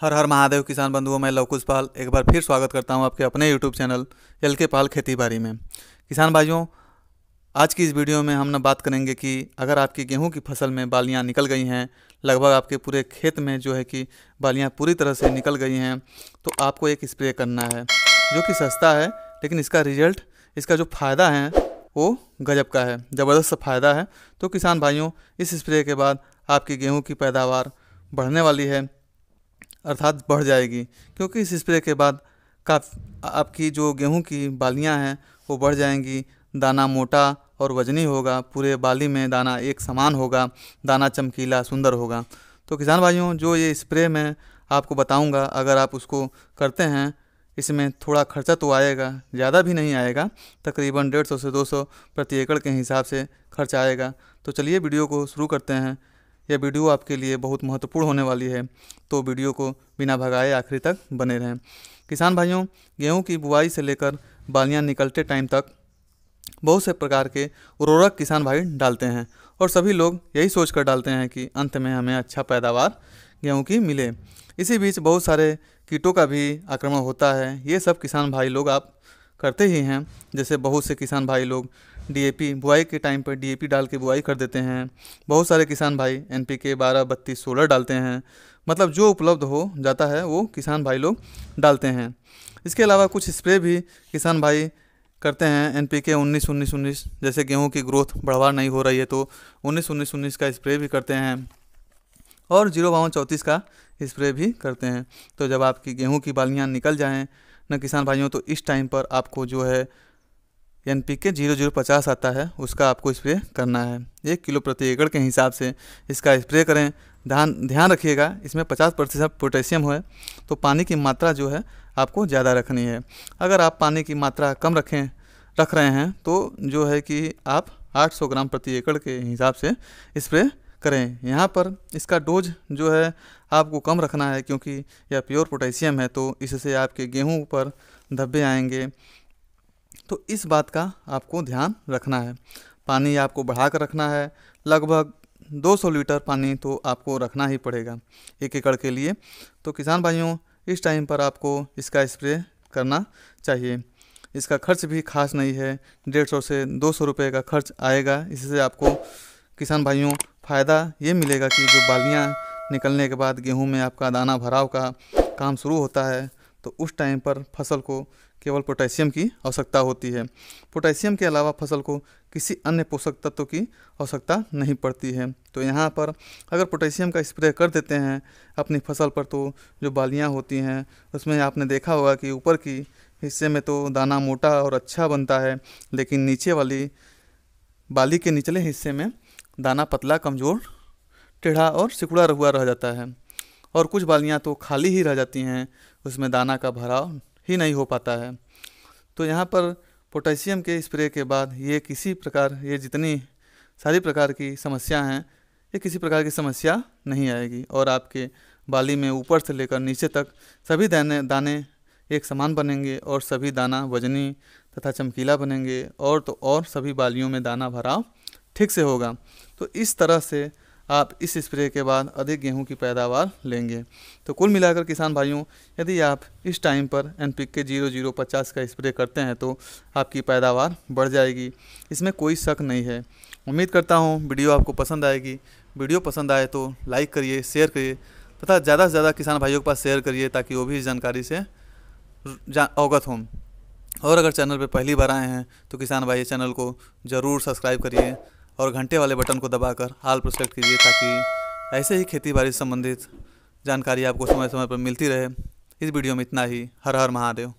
हर हर महादेव किसान बंधुओं मैं लवकुश पाल एक बार फिर स्वागत करता हूं आपके अपने यूट्यूब चैनल एल के पाल खेती बाड़ी में किसान भाइयों आज की इस वीडियो में हम न बात करेंगे कि अगर आपकी गेहूं की फसल में बालियां निकल गई हैं लगभग आपके पूरे खेत में जो है कि बालियां पूरी तरह से निकल गई हैं तो आपको एक स्प्रे करना है जो कि सस्ता है लेकिन इसका रिजल्ट इसका जो फ़ायदा है वो गजब का है ज़बरदस्त फ़ायदा है तो किसान भाइयों इस स्प्रे के बाद आपकी गेहूँ की पैदावार बढ़ने वाली है अर्थात बढ़ जाएगी क्योंकि इस स्प्रे के बाद काफ़ी आपकी जो गेहूं की बालियां हैं वो बढ़ जाएंगी दाना मोटा और वजनी होगा पूरे बाली में दाना एक समान होगा दाना चमकीला सुंदर होगा तो किसान भाइयों जो ये स्प्रे मैं आपको बताऊंगा अगर आप उसको करते हैं इसमें थोड़ा खर्चा तो आएगा ज़्यादा भी नहीं आएगा तकरीबन डेढ़ सौ से दो सौ प्रति एकड़ के हिसाब से खर्चा आएगा तो चलिए वीडियो को शुरू करते हैं यह वीडियो आपके लिए बहुत महत्वपूर्ण होने वाली है तो वीडियो को बिना भगाए आखिरी तक बने रहें किसान भाइयों गेहूँ की बुआई से लेकर बालियाँ निकलते टाइम तक बहुत से प्रकार के उर्वरक किसान भाई डालते हैं और सभी लोग यही सोच कर डालते हैं कि अंत में हमें अच्छा पैदावार गेहूँ की मिले इसी बीच बहुत सारे कीटों का भी आक्रमण होता है ये सब किसान भाई लोग आप करते ही हैं जैसे बहुत से किसान भाई लोग डीएपी बुआई के टाइम पर डीएपी डाल के बुआई कर देते हैं बहुत सारे किसान भाई एन पी के बारह बत्तीस सोलह डालते हैं मतलब जो उपलब्ध हो जाता है वो किसान भाई लोग डालते हैं इसके अलावा कुछ स्प्रे भी किसान भाई करते हैं एन पी के उन्नीस उन्नीस उन्नीस जैसे गेहूँ की ग्रोथ बढ़वा नहीं हो रही है तो उन्नीस उन्नीस उन्नीस का स्प्रे भी करते हैं और जीरो बावन चौंतीस का स्प्रे भी करते हैं तो जब आपकी गेहूँ की बालियाँ निकल जाएँ न किसान भाइयों तो इस टाइम पर आपको जो है N P K zero zero पचास आता है उसका आपको स्प्रे करना है एक किलो प्रति एकड़ के हिसाब से इसका स्प्रे करें ध्यान ध्यान रखिएगा इसमें पचास प्रतिशत पोटेशियम है तो पानी की मात्रा जो है आपको ज़्यादा रखनी है अगर आप पानी की मात्रा कम रखें रख रहे हैं तो जो है कि आप 800 ग्राम प्रति एकड़ के हिसाब से स्प्रे करें यहाँ पर इसका डोज जो है आपको कम रखना है क्योंकि यह प्योर पोटेशियम है तो इससे आपके गेहूँ पर धब्बे आएंगे तो इस बात का आपको ध्यान रखना है पानी आपको बढ़ा कर रखना है लगभग 200 लीटर पानी तो आपको रखना ही पड़ेगा एक एकड़ के लिए तो किसान भाइयों इस टाइम पर आपको इसका स्प्रे करना चाहिए इसका खर्च भी खास नहीं है डेढ़ सौ से दो सौ रुपये का खर्च आएगा इससे आपको किसान भाइयों फ़ायदा ये मिलेगा कि जो बालियाँ निकलने के बाद गेहूं में आपका दाना भराव का काम शुरू होता है तो उस टाइम पर फसल को केवल पोटेशियम की आवश्यकता होती है पोटेशियम के अलावा फसल को किसी अन्य पोषक तत्व की आवश्यकता नहीं पड़ती है तो यहाँ पर अगर पोटेशियम का स्प्रे कर देते हैं अपनी फसल पर तो जो बालियाँ होती हैं उसमें आपने देखा होगा कि ऊपर की हिस्से में तो दाना मोटा और अच्छा बनता है लेकिन नीचे वाली बाली के निचले हिस्से में दाना पतला कमज़ोर टेढ़ा और सिकुड़ा हुआ रह जाता है और कुछ बालियाँ तो खाली ही रह जाती हैं उसमें दाना का भराव ही नहीं हो पाता है तो यहाँ पर पोटेशियम के स्प्रे के बाद ये किसी प्रकार ये जितनी सारी प्रकार की समस्या हैं ये किसी प्रकार की समस्या नहीं आएगी और आपके बाली में ऊपर से लेकर नीचे तक सभी दाने दाने एक समान बनेंगे और सभी दाना वजनी तथा चमकीला बनेंगे और तो और सभी बालियों में दाना भराव ठीक से होगा तो इस तरह से आप इस स्प्रे के बाद अधिक गेहूं की पैदावार लेंगे तो कुल मिलाकर किसान भाइयों यदि आप इस टाइम पर N P K zero zero पचास का स्प्रे करते हैं तो आपकी पैदावार बढ़ जाएगी इसमें कोई शक नहीं है उम्मीद करता हूँ वीडियो आपको पसंद आएगी वीडियो पसंद आए तो लाइक करिए शेयर करिए तथा ज़्यादा से ज़्यादा किसान भाइयों के पास शेयर करिए ताकि वो भी इस जानकारी से अवगत हों और अगर चैनल पर पहली बार आए हैं तो किसान भाई चैनल को ज़रूर सब्सक्राइब करिए और घंटे वाले बटन को दबाकर हाल पर सेलेक्ट कीजिए ताकि ऐसे ही खेती बाड़ी संबंधित जानकारी आपको समय समय पर मिलती रहे इस वीडियो में इतना ही हर हर महादेव